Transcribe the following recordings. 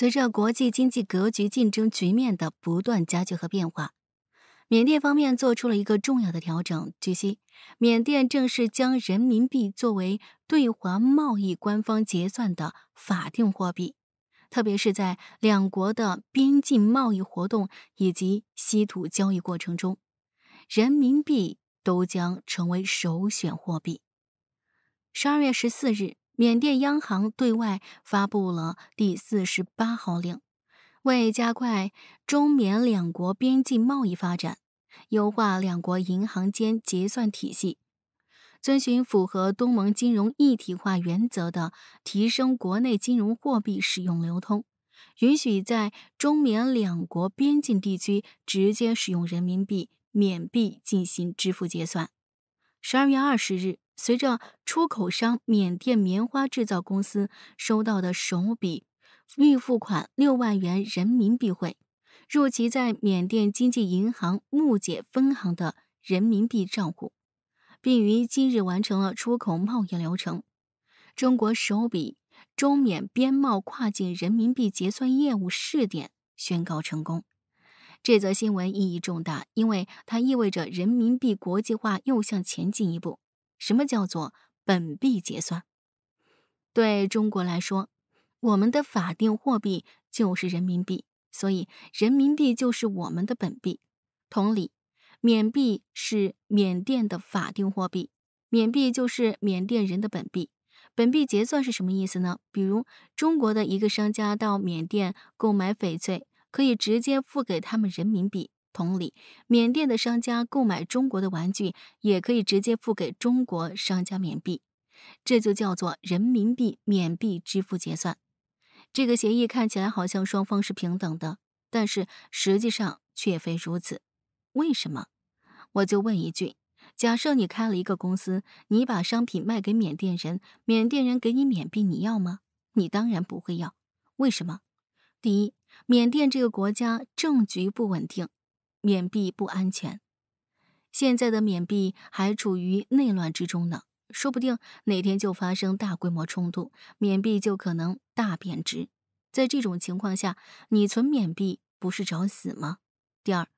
随着国际经济格局竞争局面的不断加剧和变化，缅甸方面做出了一个重要的调整。据悉，缅甸正式将人民币作为对华贸易官方结算的法定货币，特别是在两国的边境贸易活动以及稀土交易过程中，人民币都将成为首选货币。十二月十四日。缅甸央行对外发布了第四十八号令，为加快中缅两国边境贸易发展，优化两国银行间结算体系，遵循符合东盟金融一体化原则的提升国内金融货币使用流通，允许在中缅两国边境地区直接使用人民币、缅币进行支付结算。十二月二十日。随着出口商缅甸棉花制造公司收到的首笔预付款六万元人民币汇入其在缅甸经济银行木姐分行的人民币账户，并于今日完成了出口贸易流程，中国首笔中缅边贸跨境人民币结算业务试点宣告成功。这则新闻意义重大，因为它意味着人民币国际化又向前进一步。什么叫做本币结算？对中国来说，我们的法定货币就是人民币，所以人民币就是我们的本币。同理，缅币是缅甸的法定货币，缅币就是缅甸人的本币。本币结算是什么意思呢？比如，中国的一个商家到缅甸购买翡翠，可以直接付给他们人民币。同理，缅甸的商家购买中国的玩具，也可以直接付给中国商家缅币，这就叫做人民币缅币支付结算。这个协议看起来好像双方是平等的，但是实际上却非如此。为什么？我就问一句：假设你开了一个公司，你把商品卖给缅甸人，缅甸人给你缅币，你要吗？你当然不会要。为什么？第一，缅甸这个国家政局不稳定。缅币不安全，现在的缅币还处于内乱之中呢，说不定哪天就发生大规模冲突，缅币就可能大贬值。在这种情况下，你存缅币不是找死吗？第二，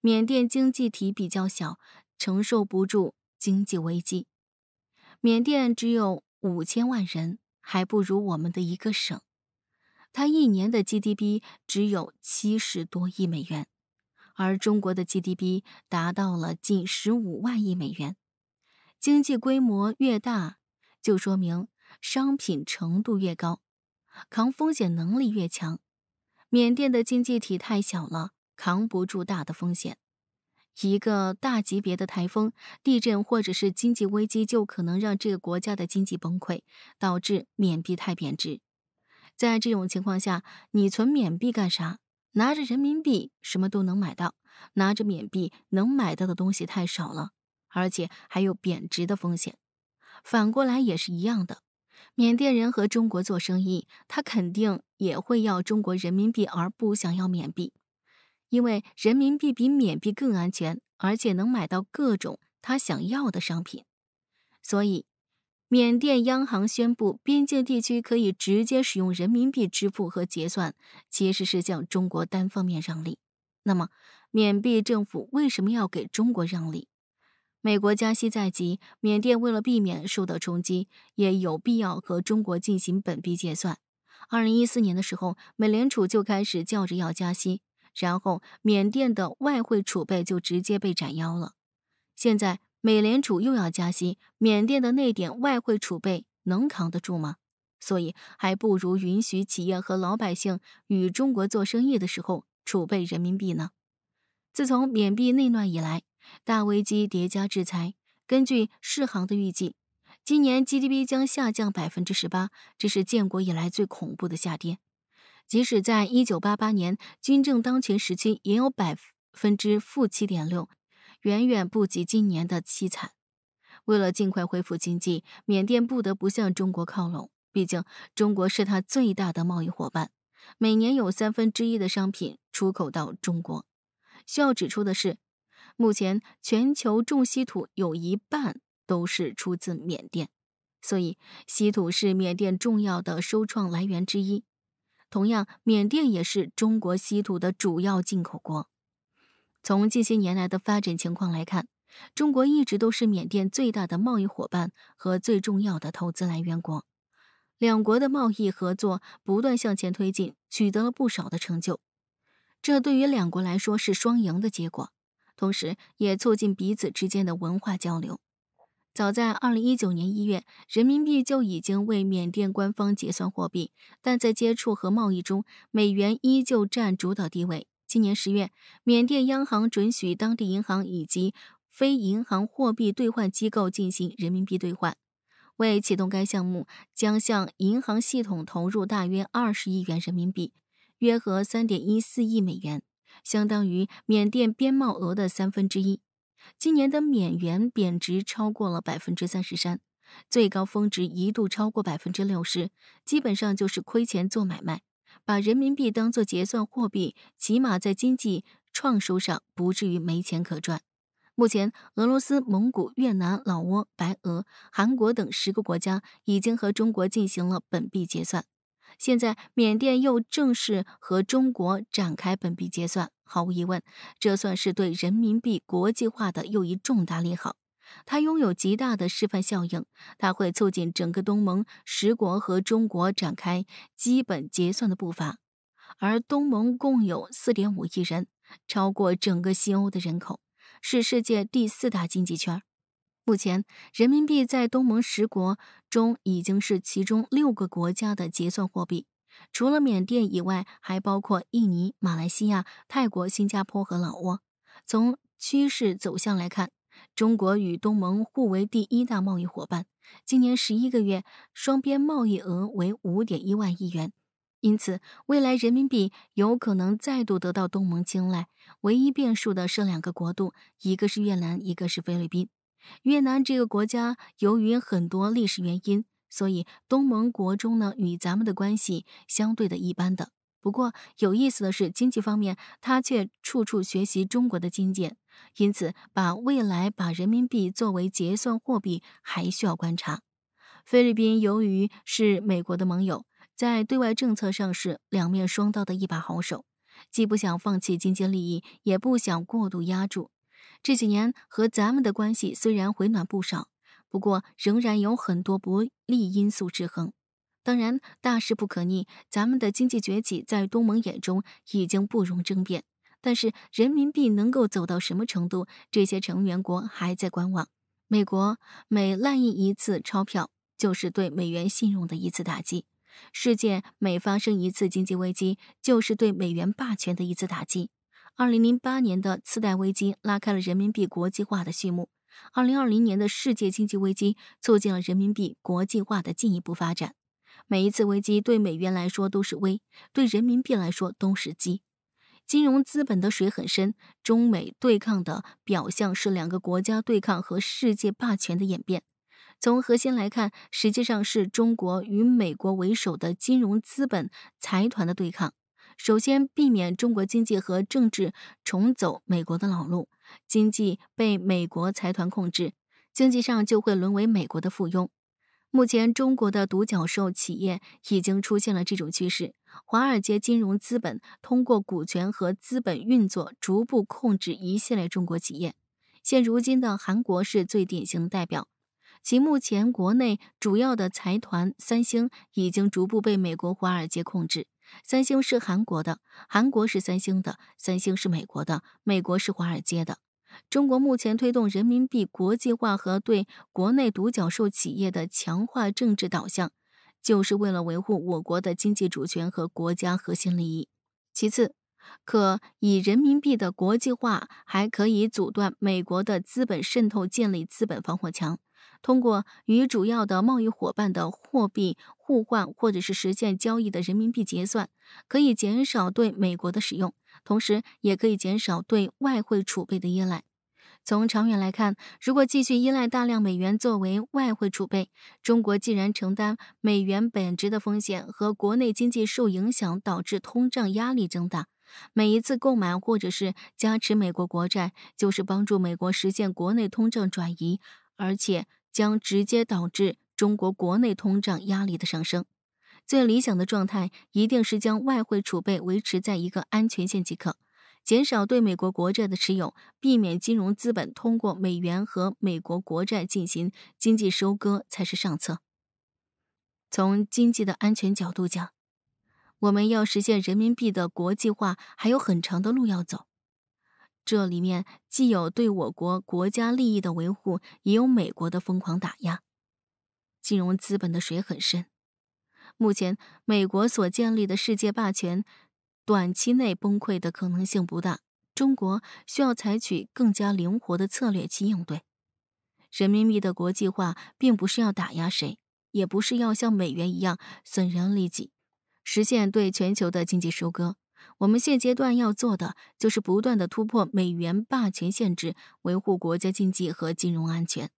缅甸经济体比较小，承受不住经济危机。缅甸只有五千万人，还不如我们的一个省，它一年的 GDP 只有七十多亿美元。而中国的 GDP 达到了近十五万亿美元，经济规模越大，就说明商品程度越高，扛风险能力越强。缅甸的经济体太小了，扛不住大的风险。一个大级别的台风、地震或者是经济危机，就可能让这个国家的经济崩溃，导致缅币太贬值。在这种情况下，你存缅币干啥？拿着人民币什么都能买到，拿着缅币能买到的东西太少了，而且还有贬值的风险。反过来也是一样的，缅甸人和中国做生意，他肯定也会要中国人民币，而不想要缅币，因为人民币比缅币更安全，而且能买到各种他想要的商品。所以。缅甸央行宣布，边境地区可以直接使用人民币支付和结算，其实是向中国单方面让利。那么，缅币政府为什么要给中国让利？美国加息在即，缅甸为了避免受到冲击，也有必要和中国进行本币结算。二零一四年的时候，美联储就开始叫着要加息，然后缅甸的外汇储备就直接被斩腰了。现在。美联储又要加息，缅甸的那点外汇储备能扛得住吗？所以还不如允许企业和老百姓与中国做生意的时候储备人民币呢。自从缅币内乱以来，大危机叠加制裁，根据世行的预计，今年 GDP 将下降百分之十八，这是建国以来最恐怖的下跌。即使在一九八八年军政当权时期，也有百分之负七点六。远远不及今年的凄惨。为了尽快恢复经济，缅甸不得不向中国靠拢。毕竟，中国是它最大的贸易伙伴，每年有三分之一的商品出口到中国。需要指出的是，目前全球重稀土有一半都是出自缅甸，所以稀土是缅甸重要的收创来源之一。同样，缅甸也是中国稀土的主要进口国。从近些年来的发展情况来看，中国一直都是缅甸最大的贸易伙伴和最重要的投资来源国。两国的贸易合作不断向前推进，取得了不少的成就，这对于两国来说是双赢的结果，同时也促进彼此之间的文化交流。早在2019年1月，人民币就已经为缅甸官方结算货币，但在接触和贸易中，美元依旧占主导地位。今年十月，缅甸央行准许当地银行以及非银行货币兑换机构进行人民币兑换。为启动该项目，将向银行系统投入大约二十亿元人民币，约合三点一四亿美元，相当于缅甸边贸额的三分之一。今年的缅元贬值超过了百分之三十三，最高峰值一度超过百分之六十，基本上就是亏钱做买卖。把人民币当作结算货币，起码在经济创收上不至于没钱可赚。目前，俄罗斯、蒙古、越南、老挝、白俄、韩国等十个国家已经和中国进行了本币结算。现在，缅甸又正式和中国展开本币结算，毫无疑问，这算是对人民币国际化的又一重大利好。它拥有极大的示范效应，它会促进整个东盟十国和中国展开基本结算的步伐。而东盟共有4.5亿人，超过整个西欧的人口，是世界第四大经济圈。目前，人民币在东盟十国中已经是其中六个国家的结算货币，除了缅甸以外，还包括印尼、马来西亚、泰国、新加坡和老挝。从趋势走向来看。中国与东盟互为第一大贸易伙伴，今年十一个月双边贸易额为五点一万亿元，因此未来人民币有可能再度得到东盟青睐。唯一变数的是两个国度，一个是越南，一个是菲律宾。越南这个国家由于很多历史原因，所以东盟国中呢与咱们的关系相对的一般的。不过有意思的是，经济方面他却处处学习中国的经验，因此把未来把人民币作为结算货币还需要观察。菲律宾由于是美国的盟友，在对外政策上是两面双刀的一把好手，既不想放弃经济利益，也不想过度压住。这几年和咱们的关系虽然回暖不少，不过仍然有很多不利因素制衡。当然，大势不可逆。咱们的经济崛起在东盟眼中已经不容争辩。但是，人民币能够走到什么程度，这些成员国还在观望。美国每滥印一次钞票，就是对美元信用的一次打击；世界每发生一次经济危机，就是对美元霸权的一次打击。二零零八年的次贷危机拉开了人民币国际化的序幕，二零二零年的世界经济危机促进了人民币国际化的进一步发展。每一次危机对美元来说都是危，对人民币来说都是机。金融资本的水很深，中美对抗的表象是两个国家对抗和世界霸权的演变，从核心来看，实际上是中国与美国为首的金融资本财团的对抗。首先，避免中国经济和政治重走美国的老路，经济被美国财团控制，经济上就会沦为美国的附庸。目前，中国的独角兽企业已经出现了这种趋势。华尔街金融资本通过股权和资本运作，逐步控制一系列中国企业。现如今的韩国是最典型的代表，其目前国内主要的财团三星已经逐步被美国华尔街控制。三星是韩国的，韩国是三星的，三星是美国的，美国是华尔街的。中国目前推动人民币国际化和对国内独角兽企业的强化政治导向，就是为了维护我国的经济主权和国家核心利益。其次，可以人民币的国际化还可以阻断美国的资本渗透，建立资本防火墙。通过与主要的贸易伙伴的货币互换，或者是实现交易的人民币结算，可以减少对美国的使用。同时，也可以减少对外汇储备的依赖。从长远来看，如果继续依赖大量美元作为外汇储备，中国既然承担美元贬值的风险和国内经济受影响导致通胀压力增大，每一次购买或者是加持美国国债，就是帮助美国实现国内通胀转移，而且将直接导致中国国内通胀压力的上升。最理想的状态一定是将外汇储备维持在一个安全线即可，减少对美国国债的持有，避免金融资本通过美元和美国国债进行经济收割才是上策。从经济的安全角度讲，我们要实现人民币的国际化还有很长的路要走，这里面既有对我国国家利益的维护，也有美国的疯狂打压，金融资本的水很深。目前，美国所建立的世界霸权，短期内崩溃的可能性不大。中国需要采取更加灵活的策略去应对。人民币的国际化，并不是要打压谁，也不是要像美元一样损人利己，实现对全球的经济收割。我们现阶段要做的，就是不断的突破美元霸权限制，维护国家经济和金融安全。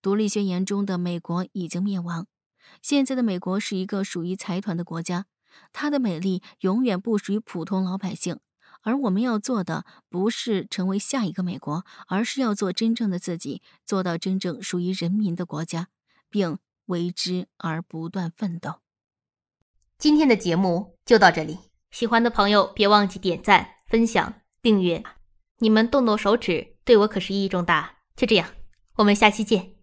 独立宣言中的美国已经灭亡。现在的美国是一个属于财团的国家，它的美丽永远不属于普通老百姓。而我们要做的不是成为下一个美国，而是要做真正的自己，做到真正属于人民的国家，并为之而不断奋斗。今天的节目就到这里，喜欢的朋友别忘记点赞、分享、订阅，你们动动手指对我可是意义重大。就这样，我们下期见。